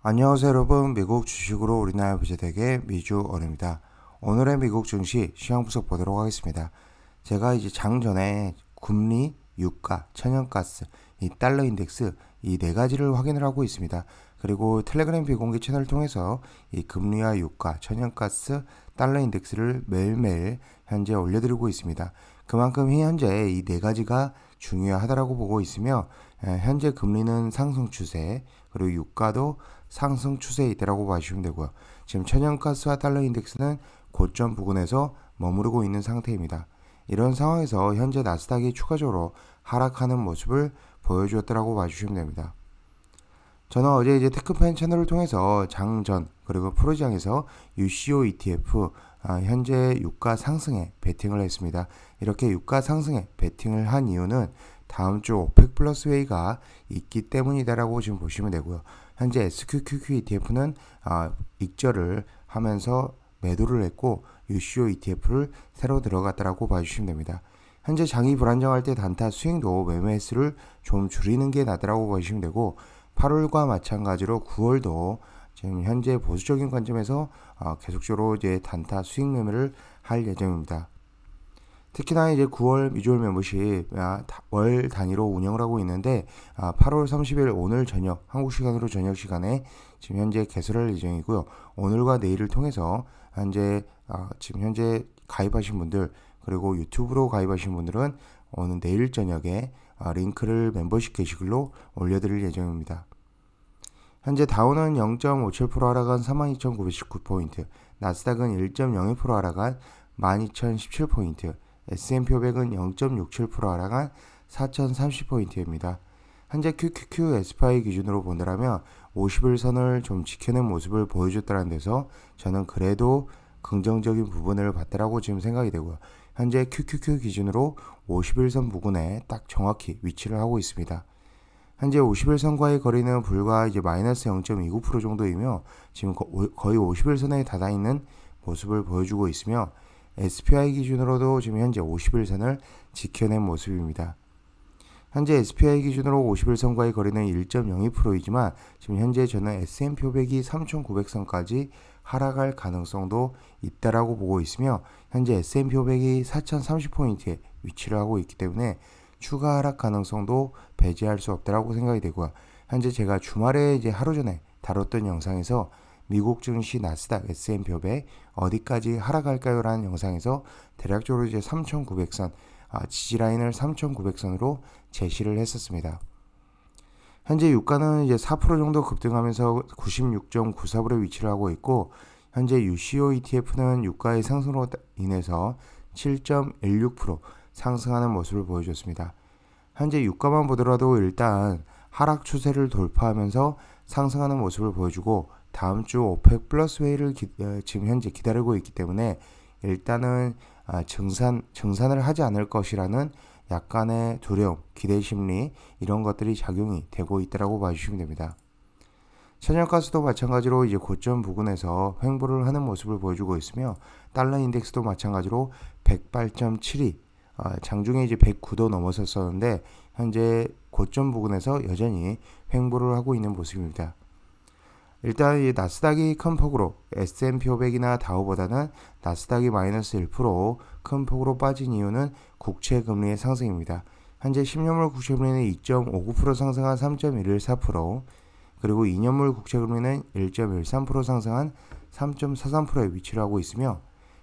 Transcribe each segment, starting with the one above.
안녕하세요 여러분 미국 주식으로 우리나라 부자 되게 미주언입니다. 오늘의 미국 증시 시황 분석 보도록 하겠습니다. 제가 이제 장전에 금리, 유가, 천연가스, 이 달러 인덱스 이 네 가지를 확인을 하고 있습니다. 그리고 텔레그램 비공개 채널을 통해서 이 금리와 유가, 천연가스, 달러 인덱스를 매일매일 현재 올려드리고 있습니다. 그만큼 현재 이 네 가지가 중요하다라고 보고 있으며 현재 금리는 상승 추세, 그리고 유가도 상승 추세이라고 봐주시면 되고요. 지금 천연가스와 달러 인덱스는 고점 부근에서 머무르고 있는 상태입니다. 이런 상황에서 현재 나스닥이 추가적으로 하락하는 모습을 보여주었다고 봐주시면 됩니다. 저는 어제 이제 테크팬 채널을 통해서 장전 그리고 프로장에서 UCO ETF 아, 현재 유가 상승에 베팅을 했습니다. 이렇게 유가 상승에 베팅을 한 이유는 다음 주 오펙 플러스 회의가 있기 때문이다라고 지금 보시면 되고요. 현재 SQQQ ETF는 아, 익절을 하면서 매도를 했고 UCO ETF를 새로 들어갔다라고 봐주시면 됩니다. 현재 장이 불안정할 때 단타 수익도 매매 횟수를 좀 줄이는 게 낫다라고 보시면 되고 8월과 마찬가지로 9월도 지금 현재 보수적인 관점에서 아, 계속적으로 이제 단타 수익 매매를 할 예정입니다. 특히나 이제 9월 미졸 주 멤버십 월 단위로 운영을 하고 있는데 8월 아, 30일 오늘 저녁 한국 시간으로 저녁 시간에 지금 현재 개설할 예정이고요. 오늘과 내일을 통해서 현재 아, 지금 현재 가입하신 분들 그리고 유튜브로 가입하신 분들은 오늘 내일 저녁에 아, 링크를 멤버십 게시글로 올려드릴 예정입니다. 현재 다운은0.57% 하락한 32,919포인트, 나스닥은 1.02% 하락한 12,017포인트, S&P 500은 0.67% 하락한 4,030포인트입니다. 현재 QQQ SPI 기준으로 본다라면5 0일선을좀 지키는 모습을 보여줬다는 데서 저는 그래도 긍정적인 부분을 봤다라고 지금 생각이 되고요. 현재 QQQ 기준으로 5 0일선 부근에 딱 정확히 위치를 하고 있습니다. 현재 5 0일선과의 거리는 불과 이제 마이너스 0.29% 정도이며 지금 거의 5 0일선에닿아 있는 모습을 보여주고 있으며 SPI 기준으로도 지금 현재 51선을 지켜낸 모습입니다. 현재 SPI 기준으로 51선과의 거리는 1.02%이지만 지금 현재 저는 S&P 500이 3,900선까지 하락할 가능성도 있다라고 보고 있으며 현재 S&P 500이 4,030포인트에 위치를 하고 있기 때문에 추가 하락 가능성도 배제할 수 없다라고 생각이 되고요. 현재 제가 주말에 이제 하루 전에 다뤘던 영상에서 미국 증시 나스닥 s m 협에 어디까지 하락할까요? 라는 영상에서 대략적으로 이제 3,900선 아, 지지라인을 3,900선으로 제시를 했었습니다. 현재 유가는 이제 4% 정도 급등하면서 96.94불에 위치를 하고 있고 현재 UCO ETF는 유가의 상승으로 인해서 7.16% 상승하는 모습을 보여줬습니다. 현재 유가만 보더라도 일단 하락 추세를 돌파하면서 상승하는 모습을 보여주고 다음 주 오펙 플러스 회의를 기, 어, 지금 현재 기다리고 있기 때문에 일단은 아, 증산 증산을 하지 않을 것이라는 약간의 두려움, 기대 심리 이런 것들이 작용이 되고 있다라고 봐주시면 됩니다. 천연가스도 마찬가지로 이제 고점 부근에서 횡보를 하는 모습을 보여주고 있으며 달러 인덱스도 마찬가지로 108.72 아, 장중에 이제 109도 넘어섰었는데 현재 고점 부근에서 여전히 횡보를 하고 있는 모습입니다. 일단 이 나스닥이 큰 폭으로 S&P 500이나 다우보다는 나스닥이 마이너스 1%큰 폭으로 빠진 이유는 국채 금리의 상승입니다. 현재 10년물 국채 금리는 2.59% 상승한 3.114%, 그리고 2년물 국채 금리는 1.13% 상승한 3.43%에 위치를 하고 있으며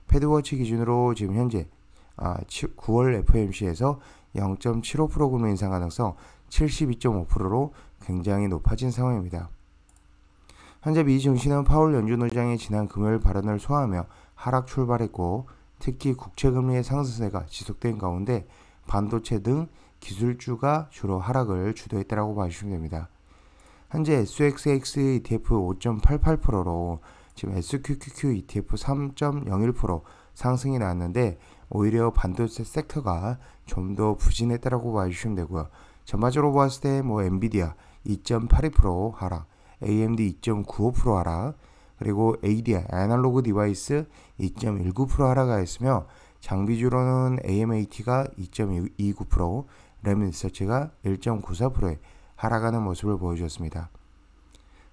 패드워치 기준으로 지금 현재 아, 9월 FOMC에서 0.75% 금리 인상 가능성 72.5%로 굉장히 높아진 상황입니다. 현재미희시는파울 연준 의장의 지난 금요일 발언을 소화하며 하락 출발했고 특히 국채금리의 상승세가 지속된 가운데 반도체 등 기술주가 주로 하락을 주도했다고 봐주시면 됩니다. 현재 SXX ETF 5.88%로 지금 SQQQ ETF 3.01% 상승이 나왔는데 오히려 반도체 섹터가 좀 더부진했다고 봐주시면 되고요. 전반적으로 봤을 때 뭐 엔비디아 2.82% 하락, AMD 2.95% 하락, 그리고 ADI 아날로그 디바이스 2.19% 하락하였으며 장비주로는 AMAT가 2.29%, 레 램리서치가 1.94%에 하락하는 모습을 보여주었습니다.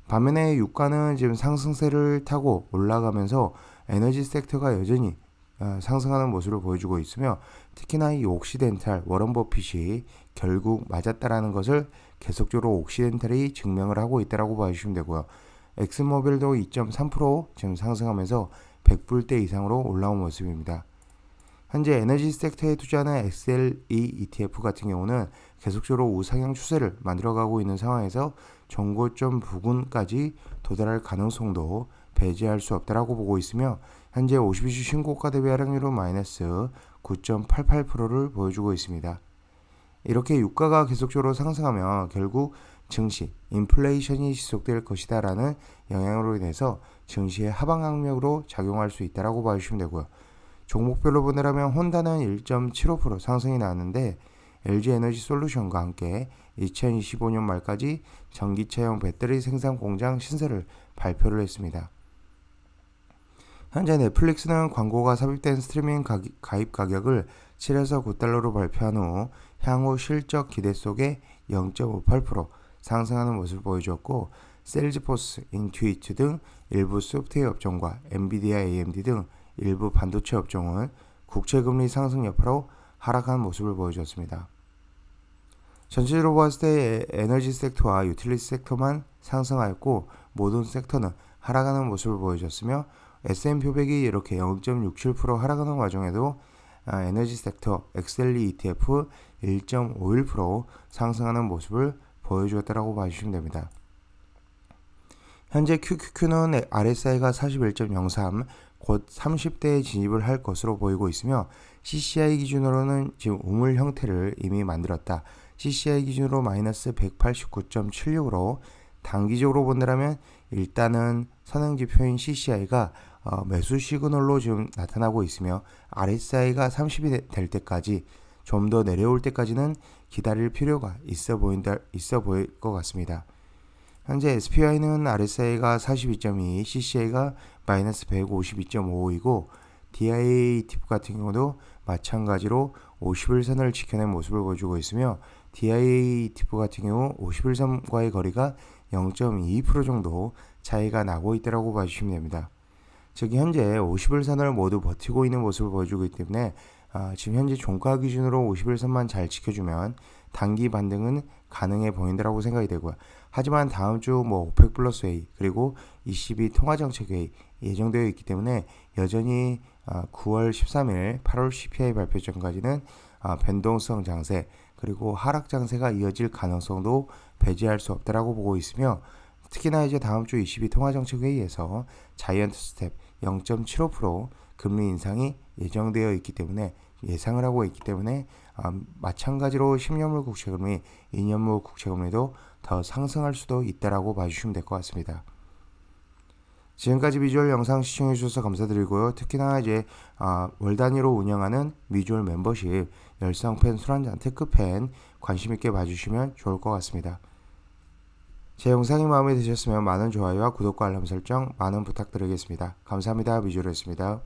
반면에 유가는 지금 상승세를 타고 올라가면서 에너지 섹터가 여전히 어, 상승하는 모습을 보여주고 있으며 특히나 이 옥시덴탈 워런 버핏이 결국 맞았다라는 것을 계속적으로 옥시덴탈이 증명을 하고 있다라고 봐주시면 되고요. 엑스모빌도 2.3% 지금 상승하면서 100불대 이상으로 올라온 모습입니다. 현재 에너지 섹터에 투자하는 XLE ETF 같은 경우는 계속적으로 우상향 추세를 만들어가고 있는 상황에서 정고점 부근까지 도달할 가능성도 배제할 수없다고 보고 있으며 현재 52주 신고가 대비 하락률은 마이너스 9.88%를 보여주고 있습니다. 이렇게 유가가 계속적으로 상승하면 결국 증시, 인플레이션이 지속될 것이다라는 영향으로 인해서 증시의 하방 항력으로 작용할 수 있다라고 봐주시면 되고요. 종목별로 보내라면 혼다는 1.75% 상승이 나왔는데 LG 에너지 솔루션과 함께 2025년 말까지 전기차용 배터리 생산 공장 신설을 발표를 했습니다. 현재 넷플릭스는 광고가 삽입된 스트리밍 가입 가격을 7에서 9달러로 발표한 후 향후 실적 기대 속에 0.58% 상승하는 모습을 보여주었고 셀즈포스, 인튜이트 등 일부 소프트웨어 업종과 엔비디아, AMD 등 일부 반도체 업종은 국채금리 상승 여파로 하락한 모습을 보여줬습니다 전체적으로 봤을 때 에너지 섹터와 유틸리티 섹터만 상승하였고 모든 섹터는 하락하는 모습을 보여줬으며 S&P 500이 이렇게 0.67% 하락하는 과정에도 아, 에너지 섹터 엑셀리 ETF 1.51% 상승하는 모습을 보여주었다고 봐주시면 됩니다. 현재 QQQ는 RSI가 41.03, 곧 30대에 진입을 할 것으로 보이고 있으며 CCI 기준으로는 지금 우물 형태를 이미 만들었다. CCI 기준으로 마이너스 189.76으로 단기적으로 본다면 일단은 선행 지표인 CCI가 어, 매수 시그널로 지금 나타나고 있으며 RSI가 30이 될 때까지 좀 더 내려올 때까지는 기다릴 필요가 있어 보인다 있어 보일 것 같습니다. 현재 SPY는 RSI가 42.2, CCA가 마이너스 152.5이고 DIA 팁 같은 경우도 마찬가지로 51선을 지켜낸 모습을 보여주고 있으며 DIA 팁 같은 경우 51선과의 거리가 0.2% 정도 차이가 나고 있다고 봐주시면 됩니다. 즉 현재 50일 선을 모두 버티고 있는 모습을 보여주고 있기 때문에 아, 지금 현재 종가 기준으로 50일 선만 잘 지켜주면 단기 반등은 가능해 보인다라고 생각이 되고요. 하지만 다음 주뭐 오펙 플러스 회의 그리고 ECB 통화정책 회의 예정되어 있기 때문에 여전히 9월 아, 13일, 8월 CPI 발표 전까지는 아, 변동성 장세 그리고 하락 장세가 이어질 가능성도 배제할 수 없다라고 보고 있으며 특히나 이제 다음 주22 통화정책회의에서 자이언트 스텝 0.75% 금리 인상이 예정되어 있기 때문에 예상을 하고 있기 때문에 아, 마찬가지로 10년물 국채금리, 2년물 국채금리도 더 상승할 수도 있다라고 봐주시면 될 것 같습니다. 지금까지 미주얼 영상 시청해주셔서 감사드리고요. 특히나 이제 아, 월 단위로 운영하는 미주얼 멤버십, 열성펜, 술한잔, 특급펜 관심있게 봐주시면 좋을 것 같습니다. 제 영상이 마음에 드셨으면 많은 좋아요와 구독과 알람 설정 많은 부탁드리겠습니다. 감사합니다. 위주로였습니다.